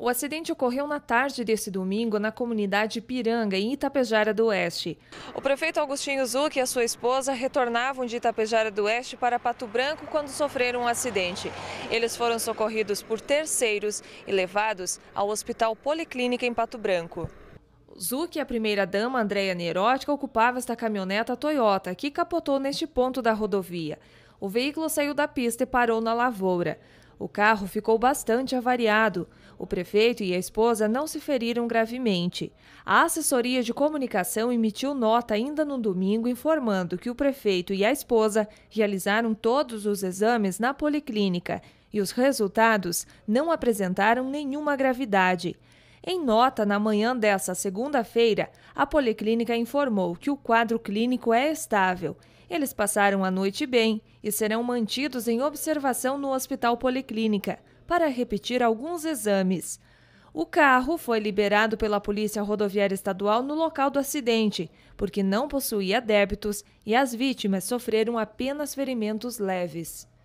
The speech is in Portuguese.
O acidente ocorreu na tarde desse domingo na comunidade Piranga, em Itapejara do Oeste. O prefeito Agostinho Zuc e a sua esposa retornavam de Itapejara do Oeste para Pato Branco quando sofreram um acidente. Eles foram socorridos por terceiros e levados ao Hospital Policlínica em Pato Branco. Zuc e a primeira-dama, Andréia Nerótica, ocupava esta caminhoneta Toyota, que capotou neste ponto da rodovia. O veículo saiu da pista e parou na lavoura. O carro ficou bastante avariado. O prefeito e a esposa não se feriram gravemente. A assessoria de comunicação emitiu nota ainda no domingo informando que o prefeito e a esposa realizaram todos os exames na policlínica e os resultados não apresentaram nenhuma gravidade. Em nota, na manhã dessa segunda-feira, a Policlínica informou que o quadro clínico é estável. Eles passaram a noite bem e serão mantidos em observação no Hospital Policlínica para repetir alguns exames. O carro foi liberado pela Polícia Rodoviária Estadual no local do acidente, porque não possuía débitos e as vítimas sofreram apenas ferimentos leves.